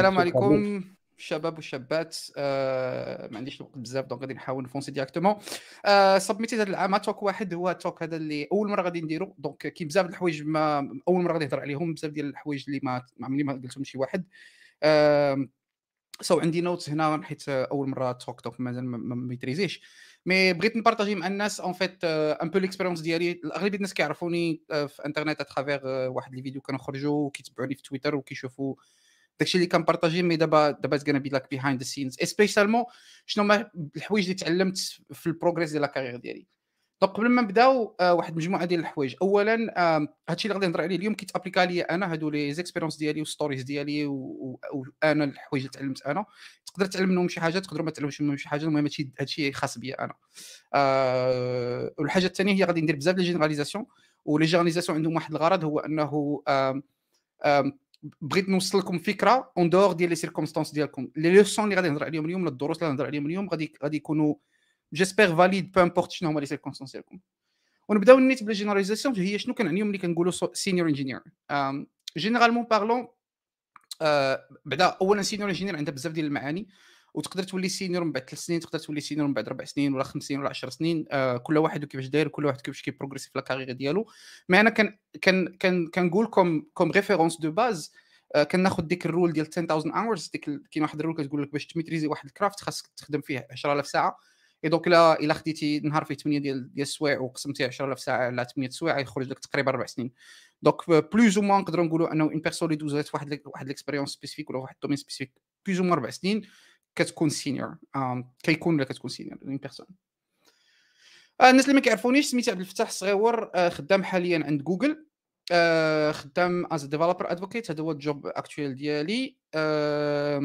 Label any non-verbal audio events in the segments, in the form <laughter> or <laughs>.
السلام عليكم الشباب والشابات آه، ما عنديش الوقت بزاف دونك غادي نحاول نفونسي ديريكتومون سبميتي آه، هذا العام آه، توك واحد هو توك هذا اللي اول مره غادي نديرو دونك كاين بزاف الحوايج ما اول مره غادي نهضر عليهم بزاف ديال الحوايج اللي ما عمري ما قلتهم شي واحد سو عندي نوتس هنا حيت اول مره توك توك مازال ما ميتريزيش مي بغيت نبارطاجي مع الناس اون فيت ان بو ليكسبيريونس ديالي اغلبيه الناس كيعرفوني في انترنيت اترافيغ واحد لي فيديو كنخرجوا وكيتبعوني في تويتر وكيشوفوا داكشي اللي كنبارطاجي مي دابا دابا غانا بي لاك بيهايند ذا سينز اسبيسيالمون شنو ما الحوايج اللي تعلمت في البروغريس ديال لاكارير ديالي دونك قبل ما نبداو آه، واحد المجموعه ديال الحوايج اولا هادشي اللي غادي نهضر عليه اليوم كيتابليكا ليا انا هادو لي زيكسبيرونس ديالي والستوريز ديالي وانا الحوايج اللي تعلمت انا تقدر تعلم منهم شي حاجه تقدر ما تعلمش منهم شي حاجه المهم هادشي هادشي خاص بيا انا آه، والحاجه الثانيه هي غادي ندير بزاف ديال جينيراليزاسيون ولي جينيراليزاسيون عندهم واحد الغرض هو انه بغيت نوصل لكم فكره اون دور ديال لي سيركونستانس ديالكم لي لوسون اللي غادي نهضر عليهم اليوم الدروس اللي غنهضر عليهم اليوم غادي غادي يكونوا جيسبيغ فاليد بو امبورت شنو هما لي سيركونستانس ديالكم ونبداو نيت بلا جينيراليزاسيون هي شنو كنعنيو ملي كنقولوا سينيور انجينير جينيرالمون بارلون بعدا اولا سينيور انجينير عندها بزاف ديال المعاني وتقدر تولي سينيور من بعد ثلاث سنين تقدر تولي سينيور من بعد اربع سنين ولا خمس سنين ولا 10 سنين آه كل واحد وكيفاش داير كل واحد كيفاش كيبروغريسي في لاكارير ديالو مي انا كان كان كان كنقول كوم كوم ريفيرونس دو باز آه كناخذ ديك الرول ديال 10000 اورز ديك كاين واحد الرول كتقول لك باش تميتريزي واحد الكرافت خاصك تخدم فيه 10000 ساعه اي دونك الا الا خديتي نهار فيه 8 ديال ديال السوايع وقسمتي 10000 ساعه على 8 سوايع يخرج لك تقريبا اربع سنين دونك بلوز او موان نقدروا نقولوا انه اون بيرسون اللي دوزات واحد واحد ليكسبيريونس سبيسيفيك ولا واحد دومين سبيسيفيك بلوز او موان ربع سنين كتكون سينيور كيكون ولا كتكون سينيور اون بيرسون الناس اللي ما كيعرفونيش سميتي عبد الفتاح الصغيور آه، خدام حاليا عند جوجل آه، خدام از ديفلوبر ادفوكيت هذا هو الجوب اكتويل ديالي آه،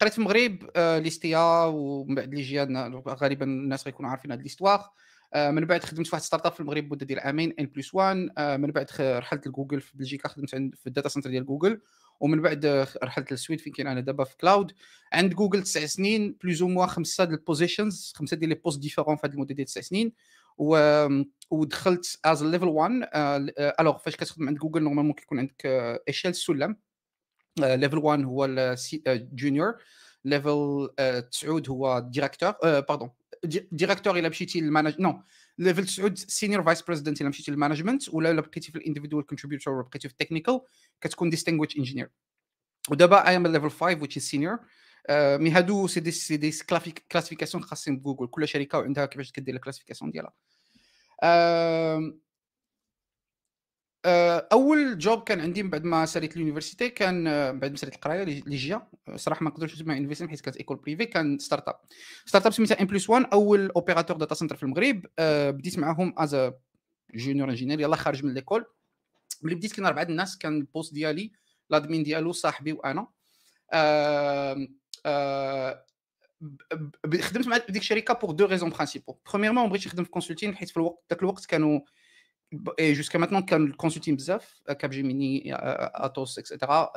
قريت في المغرب ليستيا ومن بعد اللي جيان غالبا الناس غيكونوا عارفين هاد ليستواغ من بعد خدمت في واحد ستارت اب في المغرب مده ديال عامين ان بلس 1 من بعد رحلت لجوجل في بلجيكا خدمت في الداتا سنتر ديال جوجل ومن بعد آه، رحلت للسويد فين كاين انا دابا في كلاود عند جوجل تسع سنين بلوز اوموا موا خمسه ديال البوزيشنز خمسه ديال لي بوست ديفيرون في هذه المده ديال تسع سنين و ودخلت از ليفل 1 الوغ فاش كتخدم عند جوجل نورمالمون كيكون عندك اشيل آه، سلم ليفل آه، 1 هو الجونيور ليفل 9 هو ديريكتور باردون ديريكتور الا مشيتي للمانج نو ليفل 9 سينيور فايس بريزيدنت الا مشيتي للمانجمنت ولا الا بقيتي في الانديفيدوال كونتريبيوتور ولا بقيتي في التكنيكال كتكون ديستينغويش انجينير ودابا اي ام ليفل 5 ويتش is سينيور آه، مي هادو سي دي سي دي كلاسيفيكاسيون خاصين بجوجل كل شركه وعندها كيفاش كدير الكلاسيفيكاسيون ديالها آه، اول جوب كان عندي من بعد ما ساليت اليونيفرسيتي كان آه، بعد ما ساليت القرايه اللي جيا آه، صراحه ما نقدرش نسميها انفيستمنت حيت كانت ايكول بريفي كان ستارت اب ستارت اب سميتها ام بلس 1 اول اوبيراتور داتا سنتر في المغرب بديت معاهم از جونيور انجينير يلاه خارج من ليكول ملي بديت كنا اربعه الناس كان البوست ديالي لادمين ديالو صاحبي وانا أه أه خدمت مع ديك الشركه بوغ دو ريزون برانسيبو بروميرمون بغيت نخدم في كونسلتين حيت في الوقت ذاك الوقت كانوا et jusqu'à maintenant كان كونسلتين بزاف كاب جيميني اتوس اكسترا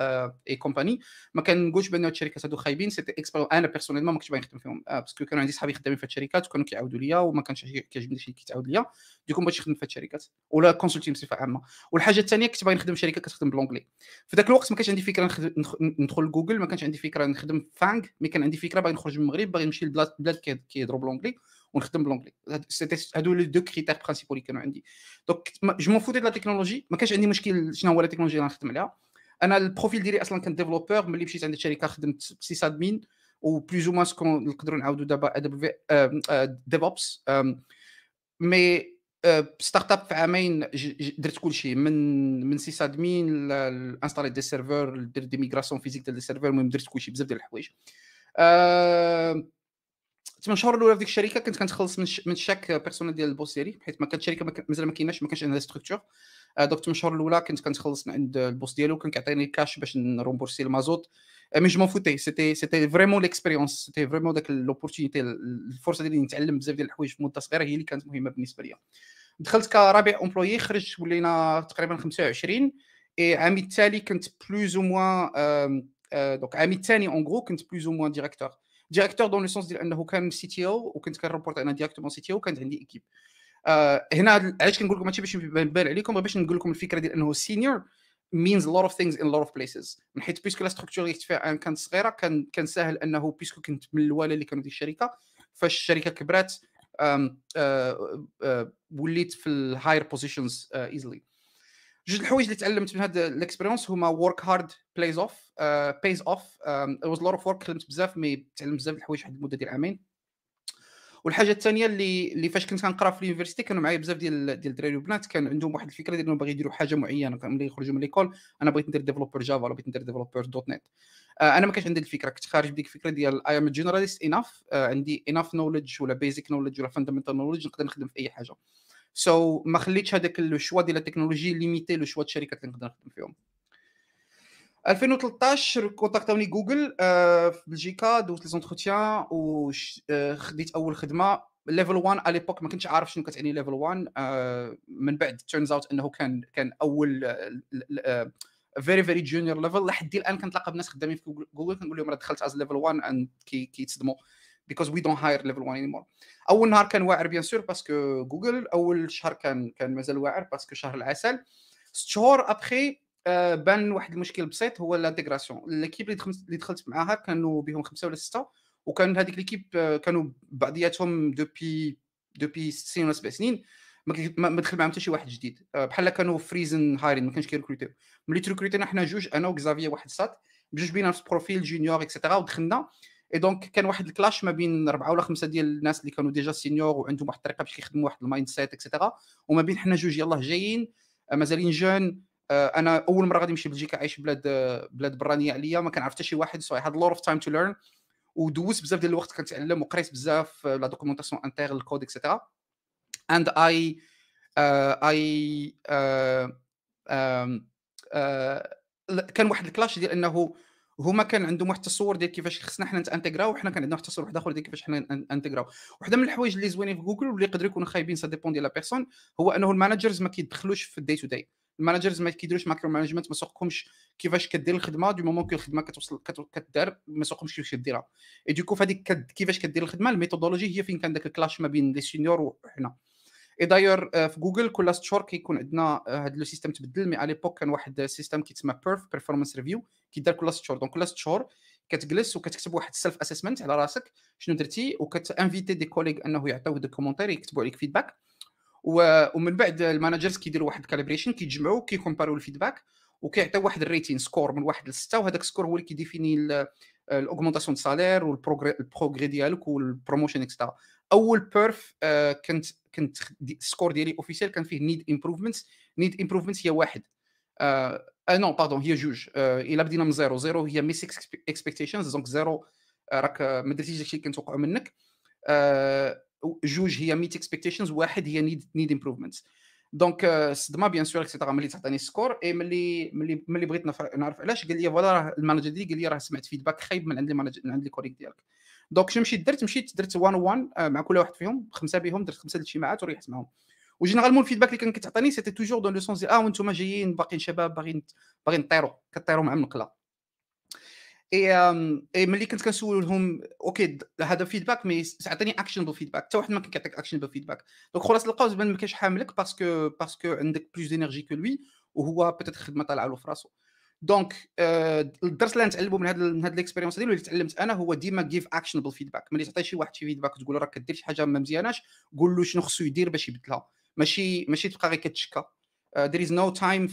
اي كومباني ما كنقولش بان هاد الشركات هادو خايبين سيتي اكسبيريون انا بيرسونيل ما كنتش باغي نخدم فيهم باسكو كانوا عندي صحابي خدامين في هاد الشركات وكانوا كيعاودوا ليا وما كانش كيعجبني شي كيتعاود ليا ديكو ما بغيتش نخدم في هاد الشركات ولا كونسلتين بصفه عامه والحاجه الثانيه كنت باغي نخدم في شركه كتخدم بالونجلي في ذاك الوقت ما كانش عندي فكره ندخل جوجل ما كانش عندي فكره نخدم فانغ مي كان عندي فكره باغي نخرج من المغرب باغي نمشي لبلاد بلاد كيهضروا بالونجلي ونخدم بالونجلي هادو لي دو كريتير برينسيبو اللي كانوا عندي دونك جو مون فوتي لا تكنولوجي ما كانش عندي مشكل شنو هو لا تكنولوجي اللي نخدم عليها انا البروفيل ديالي اصلا كان ديفلوبور ملي مشيت عند الشركه خدمت سيس ادمين و بلوز او سكون نقدروا نعاودوا دابا ديف اوبس مي ستارت اب في عامين درت كل شيء من من سيس ادمين انستالي دي سيرفر درت دي ميغراسيون فيزيك ديال السيرفور المهم درت كل شيء بزاف ديال الحوايج ثمان شهور الاولى في ديك الشركه كنت كنتخلص من من الشاك بيرسونيل ديال البوس ديالي حيت ما كانت الشركه مازال ما كايناش ما كانش عندها ستركتور آه، دوك ثمان شهور الاولى كنت كنتخلص من عند البوس ديالو كان كيعطيني كاش باش نرومبورسي المازوت آه، مي جو مون فوتي سيتي سيتي فريمون ليكسبيريونس سيتي فريمون داك لوبورتينيتي الفرصه ديالي نتعلم بزاف ديال الحوايج في مده صغيره هي اللي كانت مهمه بالنسبه ليا دخلت كرابع امبلوي خرجت ولينا تقريبا 25 اي عامي التالي كنت بلوز او موان دونك عامي الثاني اون غرو كنت بلوز او موان ديريكتور ديريكتور دون لو سونس ديال انه كان سي تي او وكنت كنربورت انا ديريكتومون سي تي او وكانت عندي ايكيب آه هنا علاش كنقول لكم هادشي باش يبان عليكم باش نقول لكم الفكره ديال انه سينيور means a lot of things in a lot of places من حيت بيسكو لا ستركتور اللي كنت كانت صغيره كان كان ساهل انه بيسكو كنت من الوالا اللي كانوا في الشركه فاش الشركه كبرات آه، آه، وليت في الهاير بوزيشنز ايزلي جوج الحوايج اللي تعلمت من هذا الاكسبيريونس هما ورك هارد بلايز اوف بايز اوف واز لور اوف ورك خدمت بزاف مي تعلمت بزاف الحوايج واحد المده ديال عامين والحاجه الثانيه اللي اللي فاش كنت كنقرا في اليونيفرسيتي كانوا معايا بزاف ديال ديال الدراري والبنات كان عندهم واحد الفكره ديال باغي يديروا حاجه معينه ملي يخرجوا من ليكول انا بغيت ندير ديفلوبر جافا ولا بغيت ندير ديفلوبر دوت نت انا ما كانش عندي الفكره كنت خارج بديك الفكره ديال اي ام جنراليست اناف عندي اناف نولج ولا بيزك نولج ولا فاندمنتال نولج نقدر نخدم في اي حاجه سو so, ما خليتش هذاك لو شوا ديال التكنولوجي ليميتي لو شوا الشركات اللي نقدر نخدم فيهم 2013 كونتاكتوني جوجل آه، في بلجيكا دوزت ليزونتروتيان وخديت آه، اول خدمه ليفل 1 على ليبوك ما كنتش عارف شنو كتعني ليفل 1 آه، من بعد تيرنز اوت انه كان كان اول فيري فيري جونيور ليفل لحد الان كنتلاقى بناس خدامين في جوجل كنقول لهم راه دخلت از ليفل 1 كيتصدموا كي بيكوز وي دونت هاير ليفل 1 انيمور اول نهار كان واعر بيان سور باسكو جوجل اول شهر كان كان مازال واعر باسكو شهر العسل ست شهور ابخي آه، بان واحد المشكل بسيط هو الانتيغراسيون ليكيب اللي, دخلت معاها كانوا بهم خمسه ولا سته وكان هذيك ليكيب آه، كانوا بعضياتهم دوبي دوبي ست سنين ولا سبع سنين ما دخل معاهم حتى شي واحد جديد آه، بحال كانوا فريزن هايرين ما كانش كيركروتيو ملي تركروتينا حنا جوج انا وكزافيي واحد سات بجوج بينا نفس بروفيل جونيور اكسترا ودخلنا اي دونك كان واحد الكلاش ما بين اربعه ولا خمسه ديال الناس اللي كانوا ديجا سينيور وعندهم واحد الطريقه باش يخدموا واحد المايند سيت اكسيتيرا وما بين حنا جوج يلاه جايين آه، مازالين جون آه، انا اول مره غادي نمشي بلجيكا عايش بلاد آه، بلاد برانيه عليا ما كنعرف حتى شي واحد سو اي هاد لور اوف تايم تو ليرن ودوزت بزاف ديال الوقت كنتعلم وقريت بزاف لا دوكيومونطاسيون انتيغ الكود اكسيتيرا اند اي اي كان واحد الكلاش ديال انه وهما كان عندهم واحد التصور ديال كيفاش خصنا حنا نتانتيغراو وحنا كان عندنا واحد التصور واحد اخر ديال كيفاش حنا نتانتيغراو وحده من الحوايج اللي زوينين في جوجل واللي يقدروا يكونوا خايبين سا ديبون ديال لا بيرسون هو انه المانجرز ما كيدخلوش في الدي تو دي المانجرز ما كيديروش ماكرو مانجمنت ما سوقكمش كيفاش كدير الخدمه دو مومون كي الخدمه كتوصل كدار ما سوقكمش كيفاش ديرها اي دوكو فهاديك كيفاش كدير الخدمه الميثودولوجي هي فين كان داك الكلاش ما بين لي سينيور وحنا اي داير آه، في جوجل كل ست شهور كيكون عندنا هذا آه، لو سيستم تبدل مي على بوك كان واحد السيستم كيتسمى بيرف بيرفورمانس ريفيو كيدار كل ست شهور دونك كل ست شهور كتجلس وكتكتب واحد السيلف اسسمنت على راسك شنو درتي وكتانفيتي دي كوليغ انه يعطيوك دي كومونتير يكتبوا عليك فيدباك ومن بعد الماناجرز كيديروا واحد الكالبريشن كيتجمعوا كيكومباريو الفيدباك وكيعطيو واحد الريتين سكور من واحد لسته وهذاك السكور هو اللي كيديفيني الاوغمونتاسيون سالير والبروغري ديالك والبروموشن اكسترا اول بيرف آه، كنت كنت السكور ديالي اوفيسيال كان فيه نيد امبروفمنت نيد امبروفمنت هي واحد آه نو آه، باردون هي جوج آه الا بدينا من زيرو زيرو هي ميس اكسبكتيشنز دونك زيرو راك آه، ما درتيش داكشي اللي كنتوقعوا منك آه جوج هي ميت اكسبكتيشنز واحد هي نيد نيد امبروفمنت دونك صدمه بيان سور اكسيتيرا ملي تعطيني السكور اي ملي ملي ملي بغيت نعرف علاش قال لي فوالا راه المانجر ديالي قال لي راه سمعت فيدباك خايب من عند المانجر من عند الكوليك ديالك دونك شنو مشيت درت مشيت درت وان آه، وان مع كل واحد فيهم خمسه بهم درت خمسه الاجتماعات وريحت معاهم وجينيرالمون الفيدباك اللي كان كتعطيني سيتي توجور دون لو سونس ديال اه وانتم جايين باقيين شباب باغيين باغيين طيروا كطيروا مع النقله اي اي euh, ملي كنت كنسولهم اوكي هذا فيدباك مي عطيني اكشنبل فيدباك حتى واحد ما كان كيعطيك اكشنبل فيدباك دونك خلاص لقاو زبان ما كانش حاملك باسكو باسكو عندك بلوس دينيرجي كو لوي وهو بيتيت خدمه طالعه له في راسه دونك آه، الدرس اللي نتعلمه من هاد من هذه ليكسبيريونس هذه اللي تعلمت انا هو ديما جيف اكشنبل فيدباك ملي تعطي شي واحد شي فيدباك تقول له راك كدير شي حاجه ما مزياناش قول له شنو خصو يدير باش يبدلها ماشي ماشي تبقى غير كتشكى ذير از نو تايم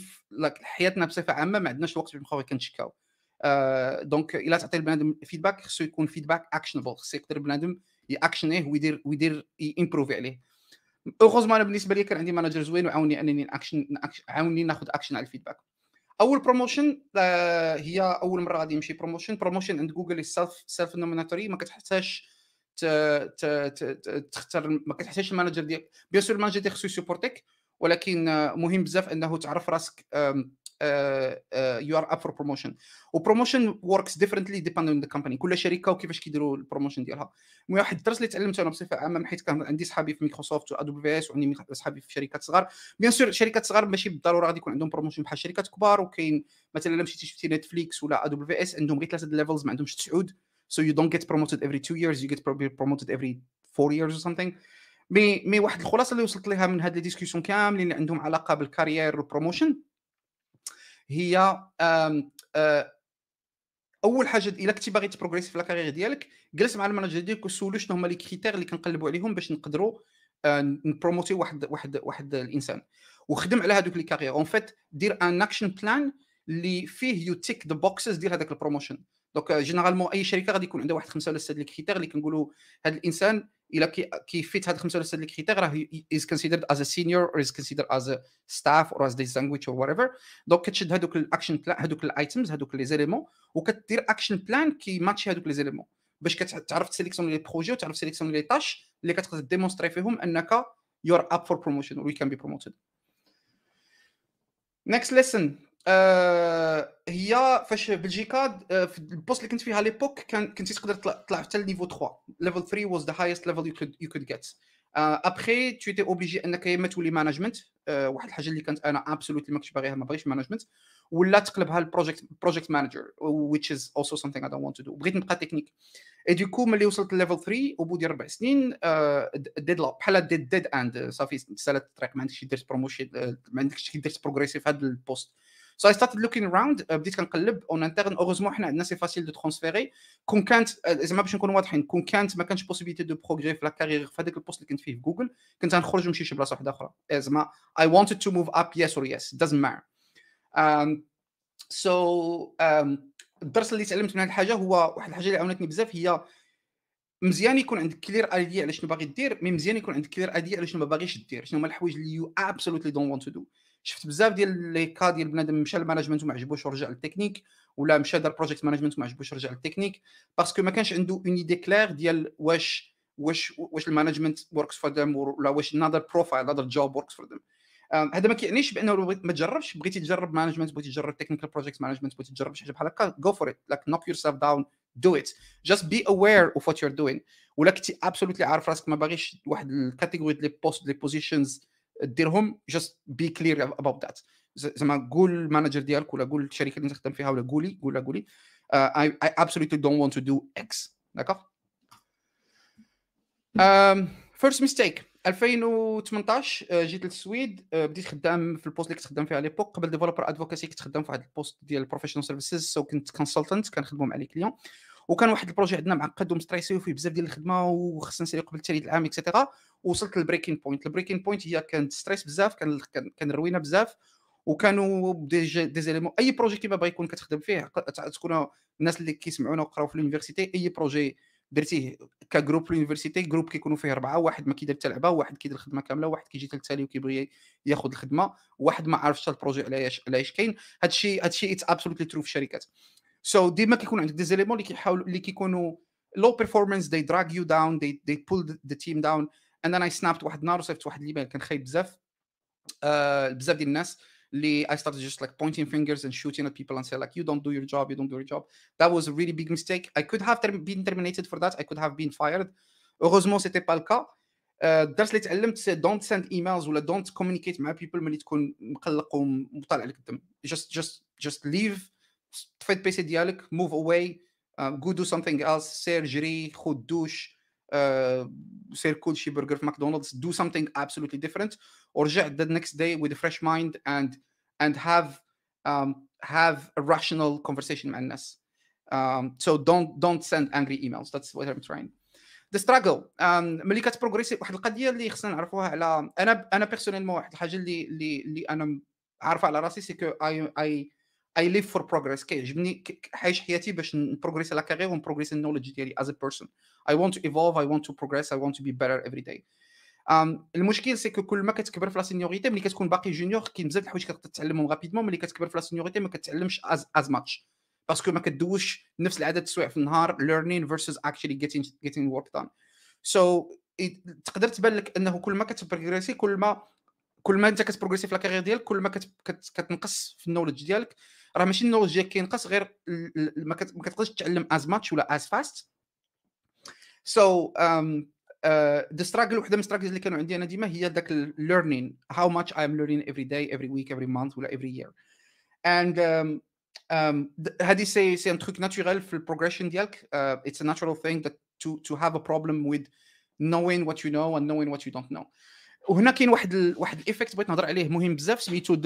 حياتنا بصفه عامه ما عندناش الوقت باش نبقاو غير كنشكاو آه، دونك الا تعطي البنادم فيدباك خصو يكون فيدباك اكشنبل خصو يقدر البنادم ياكشنيه ويدير ويدير يمبروفي عليه اوغوزمون انا بالنسبه لي كان عندي ماناجر زوين وعاوني انني اكشن عاوني ناخذ اكشن على الفيدباك اول بروموشن آه، هي اول مره غادي يمشي بروموشن بروموشن عند جوجل سيلف سيلف نوميناتوري ما كتحتاجش تختار ما كتحتاجش المانجر ديالك بيان سور المانجر ديالك خصو يسوبورتيك ولكن آه، مهم بزاف انه تعرف راسك يو ار اب فور بروموشن وبروموشن وركس ديفرنتلي ديباند اون ذا كومباني كل شركه وكيفاش كيديروا البروموشن ديالها واحد الدرس اللي تعلمته انا بصفه عامه حيت كان عندي صحابي في مايكروسوفت وادوبل في اس وعندي صحابي في شركات صغار بيان سور شركات صغار ماشي بالضروره غادي يكون عندهم بروموشن بحال شركات كبار وكاين مثلا الا مشيتي شفتي نتفليكس ولا ادوبي في اس عندهم غير ثلاثه ليفلز ما عندهمش تسعود so you don't get promoted every two years you get probably promoted every four years or something مي مي واحد الخلاصه اللي وصلت لها من هاد لي ديسكوسيون كاملين اللي عندهم علاقه بالكارير والبروموشن هي آه، اول حاجه الا كنتي باغي تبروغريسي في لاكارير ديالك جلس مع المانجر ديالك وسولو شنو هما لي كريتير اللي كنقلبوا عليهم باش نقدروا آه، نبروموتي واحد واحد واحد الانسان وخدم على هذوك لي كارير اون فيت دير ان اكشن بلان اللي فيه يو تيك ذا بوكسز ديال هذاك البروموشن دونك جينيرالمون اي شركه غادي يكون عندها واحد خمسه ولا سته لي كريتير اللي كنقولوا هذا الانسان الا فيت هاد ولا سته كريتير راه از كونسيدرد از ا سينيور اور از كونسيدرد از ا ستاف اور از ديزانغويج اور وات ايفر دونك كتشد هادوك الاكشن بلان هذوك الايتمز هادوك لي زيليمون وكدير اكشن بلان كي ماتشي هادوك لي زيليمون باش كتعرف تسيليكسيوني لي بروجي وتعرف تسيليكسيوني لي تاش اللي كتقدر ديمونستري فيهم انك يور اب فور بروموشن وي كان بي بروموتد Next lesson آه، هي فاش بلجيكا آه، في البوست اللي كنت فيها ليبوك كان كنت تقدر تطلع حتى ليفو 3 ليفل 3 واز ذا هايست ليفل يو كود يو كود جيت ابخي تو تي اوبليجي انك يا اما تولي مانجمنت آه، واحد الحاجه اللي كانت انا ابسولوتلي ما كنتش باغيها ما بغيتش مانجمنت ولا تقلبها البروجكت بروجيكت مانجر ويتش از اوسو سمثينغ اي دونت وونت تو دو بغيت نبقى تكنيك اي دوكو ملي وصلت ليفل 3 وبودي ربع اربع سنين ديد لا بحال ديد ديد اند صافي سالت الطريق ما عندكش درت بروموشن ما عندكش درت بروغريسي في هذا البوست سو اي ستارتد لوكينغ راوند بديت كنقلب اون انترن اوغوزمون حنا عندنا سي فاسيل دو ترونسفيري كون كانت آه، زعما باش نكون واضحين كون كانت ما كانش بوسيبيتي دو بروغري في لا كارير في هذاك البوست اللي كنت فيه في جوجل كنت غنخرج ونمشي شي بلاصه واحده اخرى إيه، زعما اي wanted تو موف اب يس اور يس doesn't matter um, so um, الدرس اللي تعلمت من هذه الحاجه هو واحد الحاجه اللي عاونتني بزاف هي مزيان يكون عندك كلير ايديا على شنو باغي دير مي مزيان يكون عندك كلير ايديا على شنو ما باغيش دير شنو هما الحوايج اللي يو ابسولوتلي دونت وونت تو دو شفت بزاف ديال لي كا ديال بنادم مشى للمانجمنت وما عجبوش ورجع للتكنيك ولا مشى دار بروجيكت مانجمنت وما عجبوش رجع للتكنيك باسكو ما كانش عنده اون ايدي كلير ديال واش واش واش المانجمنت وركس فور ذيم ولا واش انذر بروفايل انذر جوب وركس فور ذيم هذا ما كيعنيش بانه لو ما تجربش بغيتي تجرب مانجمنت بغيتي تجرب تكنيكال بروجيكت مانجمنت بغيتي تجرب شي حاجه بحال هكا جو فور ات لاك نوك يور سيلف داون دو ات جاست بي اوير اوف وات يور دوين ولا كنتي ابسولوتلي عارف راسك ما باغيش واحد الكاتيجوري ديال لي بوست لي بوزيشنز ديرهم جاست بي كلير اباوت ذات زعما قول المانجر ديالك ولا قول الشركه اللي تخدم فيها ولا قولي قول قولي اي ابسولوتلي دونت ونت تو دو اكس داكوغ فيرست ميستيك 2018 جيت للسويد آه، بديت خدام في البوست اللي كنت خدام فيه على ليبوك قبل ديفلوبر ادفوكاسي كنت خدام في واحد البوست ديال بروفيشنال سيرفيسز سو كنت كونسلتنت كنخدمهم مع لي كليون وكان واحد البروجي عندنا معقد ومستريسي وفيه بزاف ديال الخدمه وخصنا نسالي قبل الثالث العام اكسيتيرا وصلت للبريكين بوينت البريكين بوينت هي كانت ستريس بزاف كان كان روينا بزاف وكانوا دي زيليمون اي بروجي كيما باغي يكون كتخدم فيه تكون الناس اللي كيسمعونا وقراو في اليونيفرسيتي اي بروجي درتيه كجروب اليونيفرسيتي جروب كيكونوا فيه اربعه واحد ما كيدير حتى لعبه واحد كيدير الخدمه كامله واحد كيجي حتى التالي وكيبغي ياخذ الخدمه واحد ما عارفش البروجي علاش علاش كاين هادشي هادشي اتس ابسولوتلي ترو في الشركات سو so ديما كيكون عندك دي زيليمون اللي كيحاولوا اللي كيكونوا لو بيرفورمانس they drag you down they they pull the team down and then I snapped واحد النهار وصيفط واحد الايميل كان خايب بزاف آه بزاف ديال الناس اللي I started just like pointing fingers and shooting at people and say like you don't do your job you don't do your job that was a really big mistake I could have ter been terminated for that I could have been fired heureusement c'était pas le cas الدرس euh, اللي تعلمت سي دونت سند ايميلز ولا دونت كومونيكيت مع بيبل ملي تكون مقلق ومطالع لك الدم just, just جاست ليف طفيت بيسي ديالك موف اواي جو دو سامثينغ ايلس سير جري خذ دوش سير كل شي برجر في ماكدونالدز دو سامثينغ ابسولوتلي ديفرنت ورجع ذا نيكست داي وذ فريش مايند اند اند هاف have a rational conversation مع الناس Um, so don't don't send angry emails. That's what I'm trying. The struggle. Um, ملي كتبروغريسي واحد القضيه اللي خصنا نعرفوها على انا انا بيرسونيلمون واحد الحاجه اللي اللي اللي انا عارفه على راسي سي كو اي اي اي ليف فور بروغريس كيعجبني عايش حياتي باش نبروغريس لا كارير ونبروغريس النولج ديالي از ا بيرسون اي وونت تو ايفولف اي وونت تو بروغريس اي وونت تو بي بيتر افري داي المشكل سي كو كل ما كتكبر في لا سينيوريتي ملي كتكون باقي جونيور كاين بزاف الحوايج كتقدر تعلمهم غابيدمون ملي كتكبر في لا سينيوريتي ما كتعلمش از از ماتش باسكو ما كدوش نفس العدد السوايع في النهار ليرنين versus اكشلي جيتين جيتين ورك done سو تقدر تبان لك انه كل ما كتبروغريسي كل ما كل ما انت كتبروغريسي في لا كارير ديالك كل ما كت, كت, كتنقص في النولج ديالك راه ماشي النولج ديالك كينقص غير ما كتقدرش تعلم از ماتش ولا از فاست سو ذا ستراجل وحده من الستراجلز اللي كانوا عندي انا ديما هي ذاك الليرنين هاو ماتش اي ام ليرنين افري داي افري ويك افري مانث ولا افري يير اند هذه سي سي ان تخوك ناتشورال في البروجريشن ديالك اتس ا ناتشورال ثينك تو تو هاف ا بروبليم ويز knowing what you know and knowing what you don't know وهنا كاين واحد ال... واحد الايفكت بغيت نهضر عليه مهم بزاف سميتو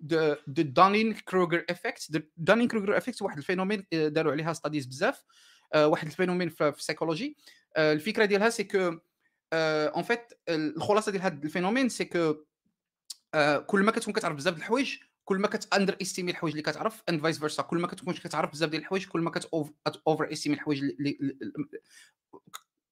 دو دانين كروجر افكت دانين كروجر افكت واحد الفينومين آه، داروا عليها ستاديز بزاف آه، واحد الفينومين في السيكولوجي آه، الفكره ديالها سي كو اون فيت الخلاصه ديال هذا الفينومين سي كو كل ما كتكون كتعرف بزاف ديال الحوايج كل ما كتاندر استيمي الحوايج اللي كتعرف اند فايس فيرسا كل ما كتكونش كتعرف بزاف ديال الحوايج كل ما كتوفر استيمي الحوايج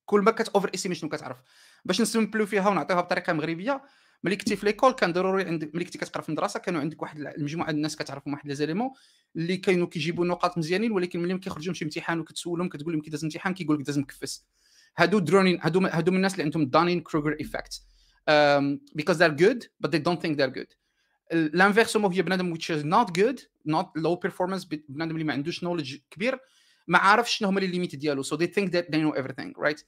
كل ما كتوفر استيمي شنو كتعرف باش نسمبلو فيها ونعطيها بطريقه مغربيه ملي كنتي في ليكول كان ضروري عندك ملي كنتي كتقرا في المدرسه كانوا عندك واحد المجموعه الناس كتعرفهم واحد ليزيليمون اللي كانوا كيجيبوا نقاط مزيانين ولكن ملي كيخرجوا من شي امتحان وكتسولهم كتقول لهم كي داز الامتحان كيقول لك داز مكفس هادو درونين هادو هادو من الناس اللي عندهم دانين كروغر ايفكت بيكوز ذير good بات دي دونت ثينك ذير جود الانفيرس هما هي بنادم ويتش از نوت جود نوت لو بيرفورمانس بنادم اللي ما عندوش نولج كبير ما عارفش شنو هما لي ليميت ديالو سو دي ثينك ذات دي نو everything رايت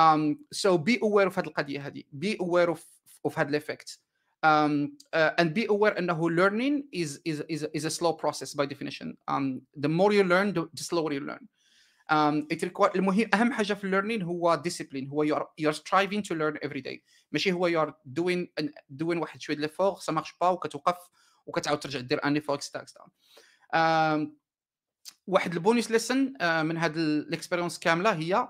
um, so be aware of هاد القضيه هادي be aware of of هذا الايفكت Um, uh, and be aware انه learning is, is, is, is a slow process by definition. Um, the more you learn, the, the slower you learn. Um, it require المهم اهم حاجه في learning هو discipline هو you are, you are striving to learn every day ماشي هو you are doing doing واحد شويه ليفور سا مارش با وكتوقف وكتعاود ترجع دير ان ليفور اكسترا اكسترا واحد البونيس ليسن uh, من هذا الاكسبيريونس كامله هي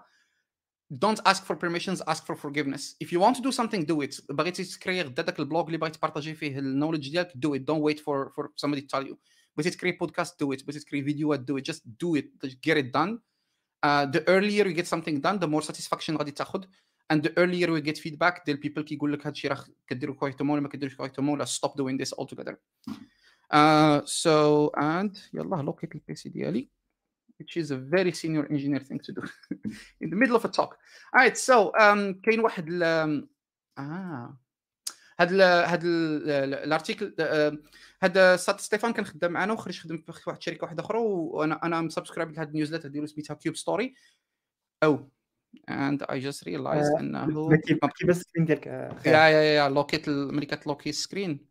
don't ask for permissions, ask for forgiveness. If you want to do something, do it. بغيتي تكريير داتك blog اللي باغي تبارطاجي فيه النولج ديالك do it. Don't wait for for somebody to tell you. بغيتي تكري بودكاست do it. بغيتي تكري فيديو do it. Just do it. Just get it done. Uh, the earlier you get something done, the more satisfaction غادي And the earlier we get feedback the people كيقول لك هادشي راه كديرو كوريكتومون ولا ما كديروش كوريكتومون stop doing this altogether. Uh, so and يلاه لوكيت البيسي ديالي. which is a very senior engineer thing to do <laughs> in the middle of a talk. All right, so um, كاين واحد ال um, اه هاد ال هاد الارتيكل آه، هاد سات ستيفان كان خدام معنا وخرج خدم في واحد الشركه واحده اخرى وانا انا مسبسكرايب لهاد النيوزليتر ديالو سميتها كيوب ستوري او and I just realized آه، انه كيبان السكرين ديالك يا يا يا لوكيت ملي كتلوكي السكرين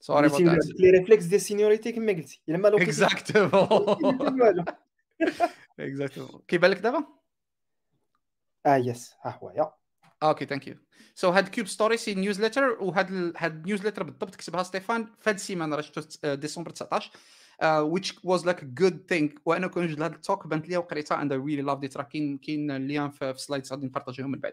سوري about that لي ريفلكس ديال السينيوريتي كما قلتي الا ما لوكيت <laughs> اكزاكتومون اكزاكتلي كيبان لك دابا اه يس ها هو يا اوكي ثانك يو سو هاد كيوب ستوري سي نيوزليتر وهاد هاد النيوزليتر بالضبط كتبها ستيفان فهاد السيمانه راه شفتو ديسمبر 19 which was like a good thing وانا كون جد هذا التوك بانت ليا وقريتها and I really loved it راه كاين كاين ليان في سلايدز غادي نبارطاجيهم من بعد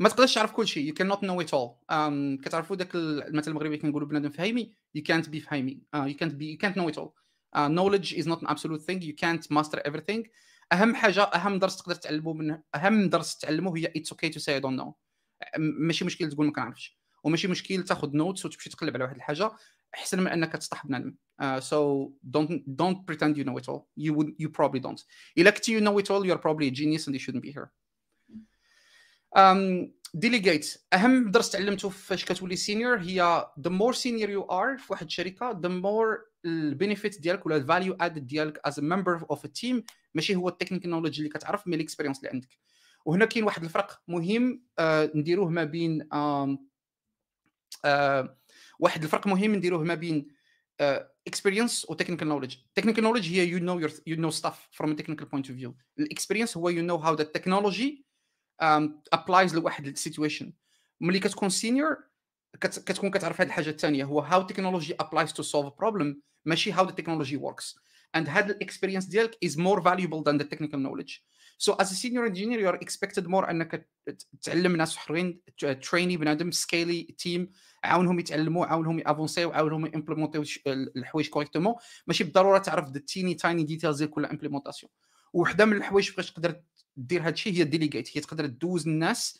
ما تقدرش تعرف كل شيء you cannot know it all um, كتعرفوا داك المثل المغربي كنقولوا بنادم فهيمي you can't be فهيمي uh, you can't be you can't know it all knowledge is not an absolute thing you can't master everything اهم حاجه اهم درس تقدر تعلمه من اهم درس تعلمه هي اتس اوكي تو سي اي دون نو ماشي مشكل تقول ما كنعرفش وماشي مشكل تاخذ نوتس وتمشي تقلب على واحد الحاجه احسن من انك تصطح بنادم سو دونت دونت بريتند يو نو ات اول يو would you probably don't الا كنتي يو نو ات اول يو ار probably a genius and you shouldn't be here um, ديليجيت اهم درس تعلمته فاش كتولي سينيور هي ذا مور سينيور يو ار في واحد الشركه ذا مور البينيفيت ديالك ولا الفاليو اد ديالك از ممبر اوف تيم ماشي هو التكنيكال نوليدج اللي كتعرف مي الاكسبيرينس اللي عندك وهنا كاين واحد الفرق مهم آه نديروه ما بين آه آه واحد الفرق مهم نديروه ما بين اكسبيرينس وتكنيكال نوليدج تكنيكال نوليدج هي يو نو يو نو ستاف فروم تكنيكال بوينت اوف فيو الاكسبيرينس هو يو نو هاو ذا تكنولوجي ابلايز um, لواحد السيتويشن ملي كتكون سينيور كتكون كتعرف هذه الحاجه الثانيه هو هاو تكنولوجي ابلايز تو سولف بروبلم ماشي هاو ذا تكنولوجي وركس اند هاد الاكسبيرينس ديالك از مور فاليوبل than ذا تكنيكال نوليدج سو از سينيور انجينير يو ار اكسبكتد مور انك تعلم ناس اخرين تريني بنادم سكيلي تيم عاونهم يتعلموا عاونهم يافونسيو عاونهم يمبليمونتيو الحوايج كوريكتومون ماشي بالضروره تعرف the تايني ديتيلز ديال كل امبليمونتاسيون وحده من الحوايج فاش تقدر دير هذا الشيء هي ديليغيت هي تقدر دوز الناس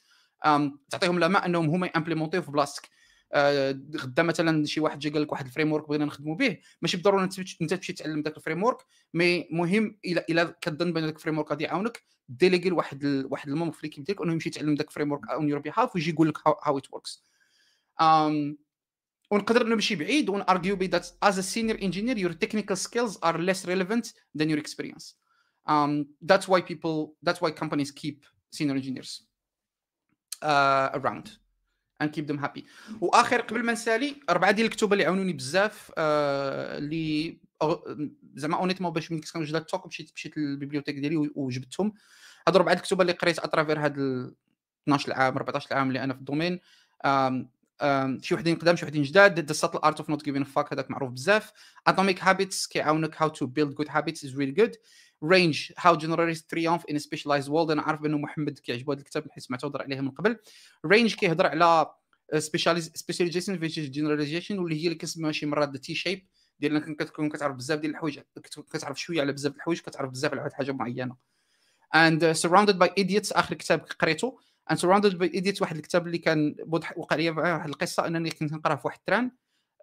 تعطيهم لما انهم هما يامبليمونتيو في بلاصتك آه، غدا مثلا شي واحد جا قال لك واحد الفريم ورك بغينا نخدموا به ماشي بالضروره انت تمشي تعلم ذاك الفريم ورك مي مهم الى الى كتظن بان ذاك الفريم ورك غادي يعاونك ديليغي لواحد واحد المهم في ليكيب ديالك انه يمشي يتعلم ذاك الفريم ورك اون يور بيهاف ويجي يقول لك هاو ات وركس ونقدر نمشي بعيد ونارجيو بي ذات از ا سينيور انجينير يور تكنيكال سكيلز ار ليس ريليفنت ذان يور اكسبيرينس Um, that's why people, that's why companies keep senior engineers uh, around and keep them happy. واخر قبل ما نسالي اربعه ديال الكتب اللي عاونوني بزاف اللي زعما ما باش ملي كنت كنوجد التوك مشيت مشيت للبيبليوتيك ديالي وجبتهم هاد ربعه الكتب اللي قريت اترافير هاد 12 عام 14 عام اللي انا في الدومين أم أم شي وحدين قدام شي وحدين جداد ذا ساتل ارت اوف نوت جيفين فاك هذاك معروف بزاف اتوميك هابيتس كيعاونك هاو تو بيلد جود هابيتس از ريلي جود رينج هاو جنراليز تريومف ان سبيشلايز وولد انا عارف انه محمد كيعجبو هذا الكتاب حيت سمعته هضر عليه من قبل رينج كيهضر على سبيشاليز سبيشاليزيشن في جنراليزيشن واللي هي اللي كنسميها شي مرات ذا تي شيب ديال انك كتكون كتعرف بزاف ديال الحوايج كتعرف شويه على بزاف ديال الحوايج كتعرف بزاف على واحد الحاجه معينه اند سراوندد باي ايديتس اخر كتاب قريته اند سراوندد باي ايديتس واحد الكتاب اللي كان وقع لي واحد القصه انني كنت نقراه في واحد التران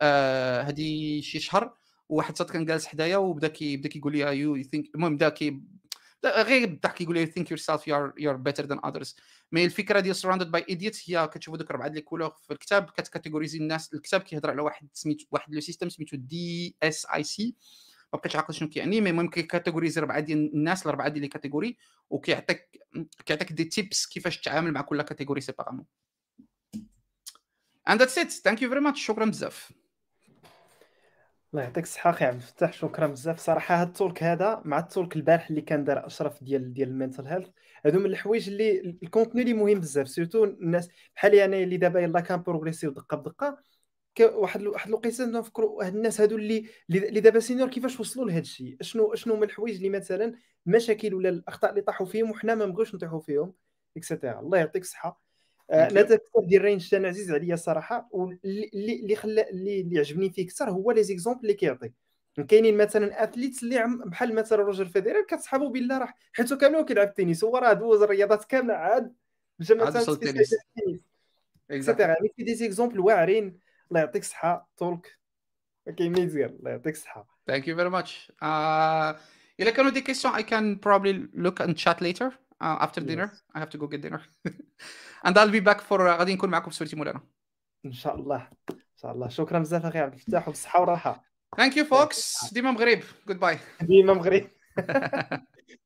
آه، هذه شي شهر وواحد الصوت كان جالس حدايا وبدا بدا كيقول لي يو ثينك المهم بدا كي غير بالضحك يقول لي ثينك يور سيلف يو ار بيتر ذان اذرز مي الفكره ديال سراوندد باي ايديت هي كتشوفوا دوك اربعه لي كولور في الكتاب كتكاتيجوريزي الناس الكتاب كيهضر على واحد سميتو واحد لو سيستم سميتو دي اس اي سي ما بقيتش عاقل شنو كيعني مي المهم كيكاتيجوريزي اربعه ديال الناس الاربعه ديال لي كاتيجوري وكيعطيك كيعطيك دي تيبس كيفاش تتعامل مع كل كاتيجوري سيبارامون And that's it. Thank you very much. شكرا بزاف. الله يعطيك الصحه اخي عبد الفتاح شكرا بزاف صراحه هاد التولك هذا مع التولك البارح اللي كان دار اشرف ديال ديال المينتال هيلث هادو من الحوايج اللي الكونتوني اللي مهم بزاف سيرتو الناس بحالي انا اللي دابا يلا كان بروغريسي دقه بدقه واحد واحد القصه نفكروا هاد الناس هادو اللي اللي دابا سينيور كيفاش وصلوا لهذا الشيء شنو شنو هما الحوايج اللي مثلا المشاكل ولا الاخطاء اللي طاحوا فيهم وحنا ما بغيوش نطيحوا فيهم اكسيتيرا الله يعطيك الصحه أه، لا تكثر ديال الرينج كان عزيز عليا الصراحه واللي اللي خلى اللي عجبني فيه اكثر هو لي زيكزومبل اللي كيعطي كاينين مثلا اثليتس اللي بحال مثلا روجر فيدرر كتصحابو بالله راه حيت كامل كيلعب التنس هو راه دوز الرياضات كامله عاد مشى مثلا التنس اكزاكتلي مي في دي زيكزومبل واعرين الله يعطيك الصحه تولك كاين مزيان الله يعطيك الصحه ثانك يو فيري ماتش الا كانوا دي كيسيون اي كان بروبلي لوك ان شات ليتر افتر دينر اي هاف تو جو جيت دينر اند I'll بي باك فور غادي نكون معكم في سورتي مولانا ان شاء الله ان شاء الله شكرا بزاف اخي عبد الفتاح وبالصحه والراحه ثانك يو فوكس ديما مغرب جود باي ديما مغرب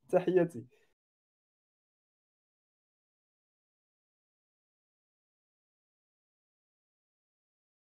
تحياتي